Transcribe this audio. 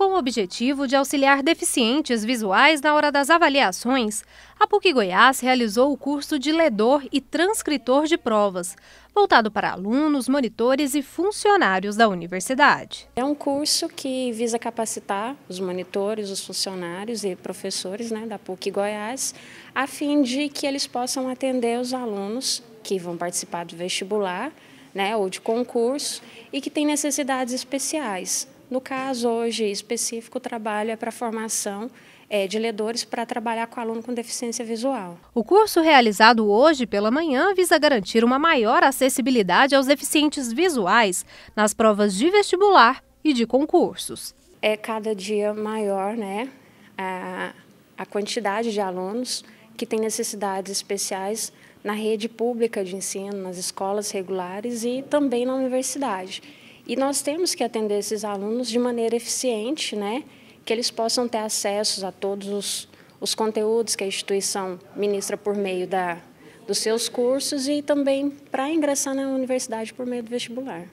Com o objetivo de auxiliar deficientes visuais na hora das avaliações, a PUC Goiás realizou o curso de ledor e transcritor de provas, voltado para alunos, monitores e funcionários da universidade. É um curso que visa capacitar os monitores, os funcionários e professores né, da PUC Goiás, a fim de que eles possam atender os alunos que vão participar do vestibular né, ou de concurso e que têm necessidades especiais. No caso, hoje específico, o trabalho é para formação é, de ledores para trabalhar com aluno com deficiência visual. O curso realizado hoje pela manhã visa garantir uma maior acessibilidade aos deficientes visuais nas provas de vestibular e de concursos. É cada dia maior né, a, a quantidade de alunos que têm necessidades especiais na rede pública de ensino, nas escolas regulares e também na universidade. E nós temos que atender esses alunos de maneira eficiente, né? que eles possam ter acesso a todos os, os conteúdos que a instituição ministra por meio da, dos seus cursos e também para ingressar na universidade por meio do vestibular.